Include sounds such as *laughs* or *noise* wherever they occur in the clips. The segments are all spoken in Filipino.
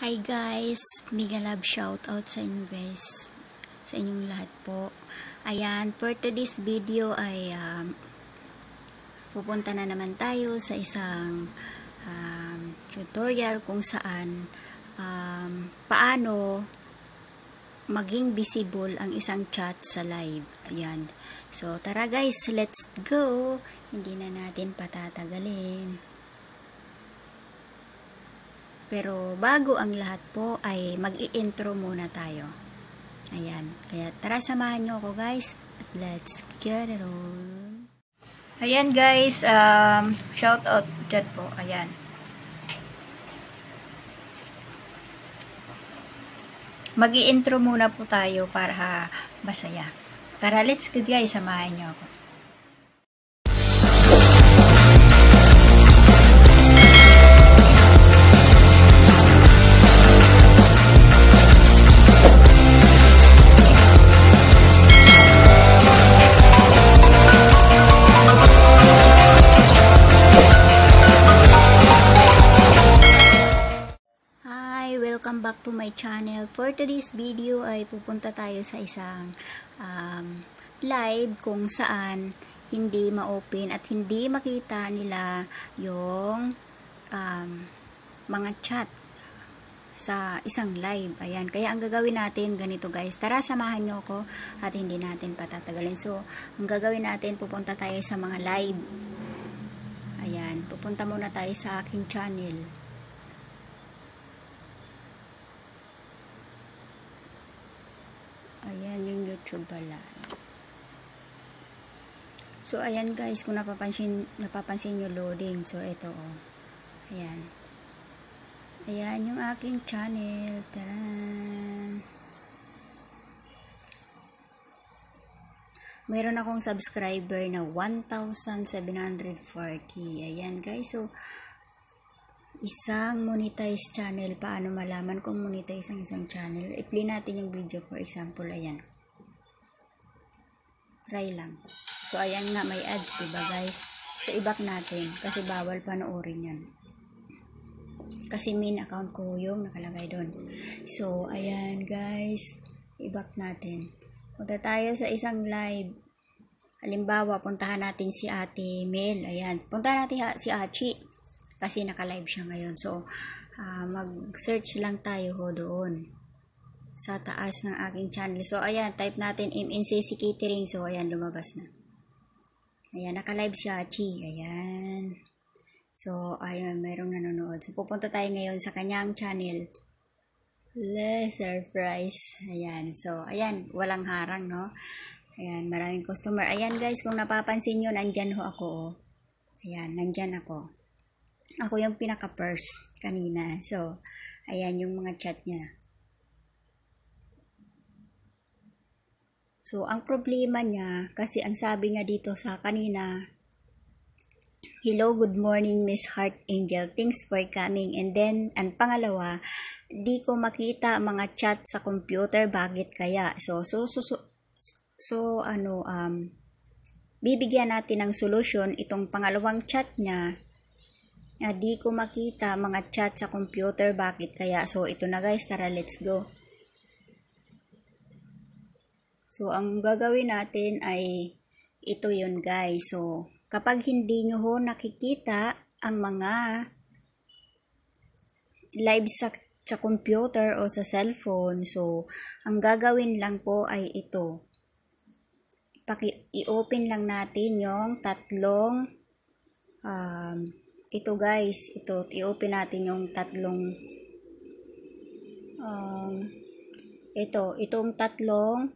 Hi guys, mega love shout out sa inyo guys. Sa inyong lahat po. Ayan, for today's video ay um, pupunta na naman tayo sa isang um, tutorial kung saan um, paano maging visible ang isang chat sa live. Ayan. So, tara guys, let's go. Hindi na natin patatagalin. Pero bago ang lahat po ay mag-i-intro muna tayo. Ayan. Kaya tara samahan nyo ako guys at let's get it on. Ayan guys, um, shout out dyan po. Ayan. Mag-i-intro muna po tayo para masaya. Tara, let's go guys, samahan nyo ako. to my channel. For today's video ay pupunta tayo sa isang um, live kung saan hindi ma-open at hindi makita nila yung um, mga chat sa isang live. Ayan. Kaya ang gagawin natin, ganito guys. Tara, samahan nyo ako at hindi natin patatagalin. So, ang gagawin natin, pupunta tayo sa mga live. Ayan. Pupunta muna tayo sa aking channel. Ayan yung YouTube pala. So, ayan guys, kung napapansin, napapansin nyo loading. So, ito oh. Ayan. Ayan yung aking channel. Taran! Meron akong subscriber na 1,740. Ayan guys, so isang monetize channel, paano malaman kung monetize ang isang channel? I-play natin yung video, for example, ayan. Try lang. So, ayan nga, may ads, diba guys? So, i-back natin, kasi bawal panoorin yan. Kasi main account ko yung nakalagay doon. So, ayan guys, i-back natin. Punta tayo sa isang live. Halimbawa, puntahan natin si Ate Mel. Ayan, puntahan natin si Achi kasi naka-live siya ngayon. So, uh, mag-search lang tayo ho doon sa taas ng aking channel. So, ayan, type natin MNCC Catering. So, ayan, lumabas na. Ayan, naka-live si Achi. Ayan. So, ayun, merong nanonood. So, pupunta tayo ngayon sa kanyang channel. Le, surprise. Ayan. So, ayan, walang harang, no? Ayan, maraming customer. Ayan, guys, kung napapansin nyo, nandyan ho ako, oh. Ayan, nandyan ako ako yung pinaka-first kanina. So, ayan yung mga chat niya. So, ang problema niya, kasi ang sabi niya dito sa kanina, Hello, good morning Miss Heart Angel. Thanks for coming. And then, ang pangalawa, di ko makita mga chat sa computer. Bakit kaya? So, so, so, so, so ano, um, bibigyan natin ng solution itong pangalawang chat niya Uh, di ko makita mga chat sa computer. Bakit kaya? So, ito na guys. Tara, let's go. So, ang gagawin natin ay ito yun guys. So, kapag hindi nyo ho nakikita ang mga live sa, sa computer o sa cellphone, so, ang gagawin lang po ay ito paki i-open lang natin yung tatlong um, ito guys, ito, i-open natin yung tatlong um, ito, itong tatlong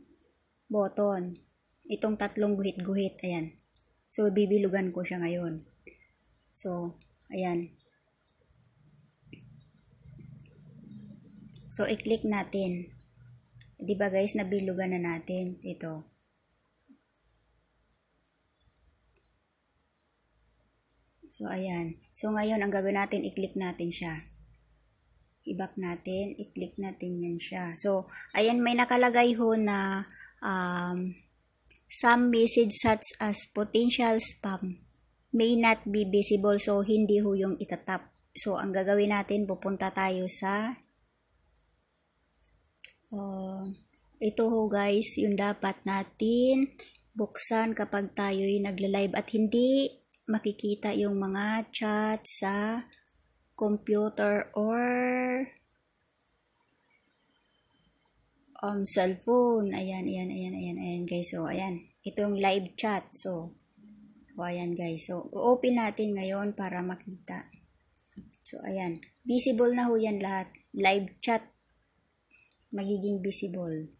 button. Itong tatlong guhit-guhit, ayan. So, bibilugan ko siya ngayon. So, ayan. So, i-click natin. 'Di ba guys, nabilugan na natin ito. So, ayan. So, ngayon, ang gagawin natin, i-click natin siya. I-back natin, i-click natin yan siya. So, ayan, may nakalagay ho na um, some message such as potential spam may not be visible. So, hindi ho yung itatap. So, ang gagawin natin, pupunta tayo sa uh, ito ho guys, yung dapat natin buksan kapag tayo'y nagle-live at hindi makikita yung mga chat sa computer or um, cellphone. Ayan, ayan, ayan, ayan, ayan guys. So, ayan. Itong live chat. So, o, ayan guys. So, open natin ngayon para makita. So, ayan. Visible na ho yan lahat. Live chat. Magiging visible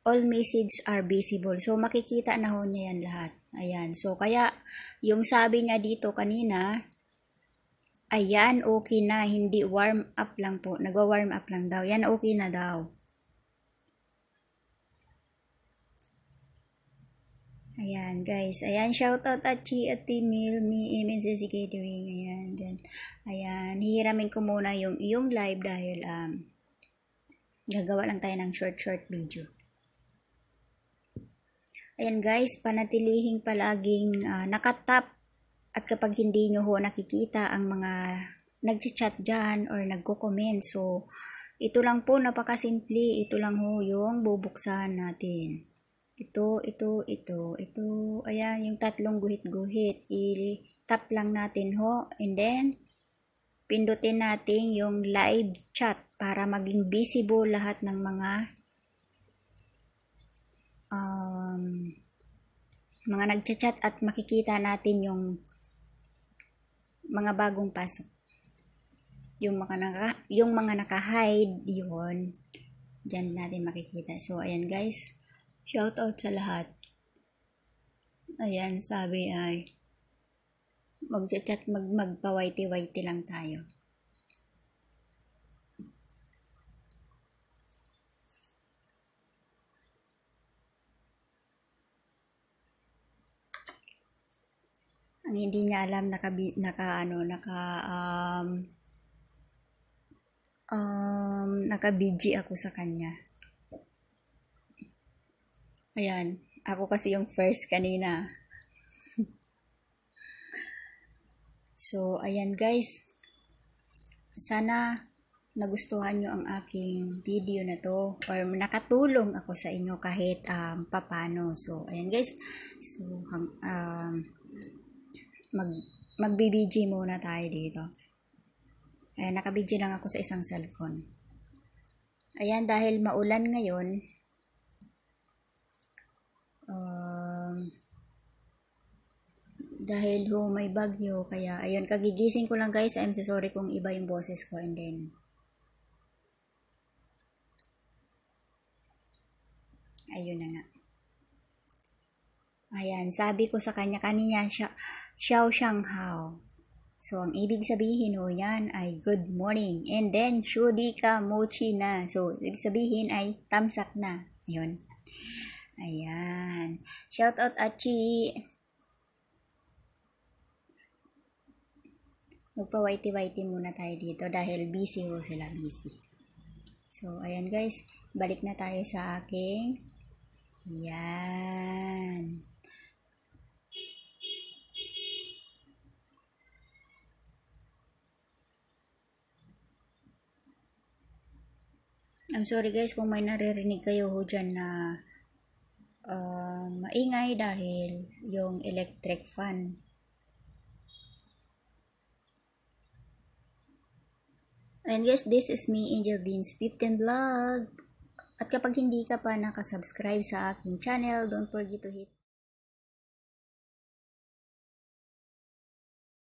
all messages are visible. So, makikita na ho niya yan lahat. Ayan. So, kaya yung sabi niya dito kanina, ayan, okay na. Hindi warm up lang po. Nagwa-warm up lang daw. Yan, okay na daw. Ayan, guys. Ayan, shoutout at Chi at Timil, Mi Imin, Sisi Catering. Ayan, then, ayan. Hihiramin ko muna yung, yung live dahil, um, gagawa lang tayo ng short-short video. Ayan guys, panatilihing palaging uh, nakatap at kapag hindi nyo ho nakikita ang mga nagchat dyan or nagko-comment. So, ito lang po, napakasimple. Ito lang ho yung bubuksan natin. Ito, ito, ito, ito. Ayan, yung tatlong guhit-guhit. I-tap lang natin ho. And then, pindutin natin yung live chat para maging visible lahat ng mga um, mga nagchat-chat at makikita natin yung mga bagong pasok. Yung mga naka, yung mga naka-hide, yun. Diyan natin makikita. So, ayan guys. Shout out sa lahat. Ayan, sabi ay mag-chat, mag chat mag magpa-whitey-whitey lang tayo. ang hindi niya alam naka naka ano naka um, um naka BG ako sa kanya. Ayan, ako kasi yung first kanina. *laughs* so, ayan guys. Sana nagustuhan nyo ang aking video na to or nakatulong ako sa inyo kahit um, papano. So, ayan guys. So, um, mag, mag-BBG muna tayo dito. Ayan, nakabidyo lang ako sa isang cellphone. Ayan, dahil maulan ngayon, um, dahil ho may bagyo, kaya ayun, kagigising ko lang guys, I'm so sorry kung iba yung boses ko and then ayun na nga. Ayan, sabi ko sa kanya kanina, Xiao Hao. So, ang ibig sabihin o yan ay good morning. And then, shudi ka mochi na. So, ibig sabihin ay tamsak na. Ayun. Ayan. Shout out Achi. Magpawaiti-waiti muna tayo dito dahil busy ho sila busy. So, ayan guys. Balik na tayo sa aking. Ayan. I'm sorry guys kung may naririnig kayo ho dyan na uh, maingay dahil yung electric fan. And guys, this is me, Angel Beans 15 Vlog. At kapag hindi ka pa nakasubscribe sa aking channel, don't forget to hit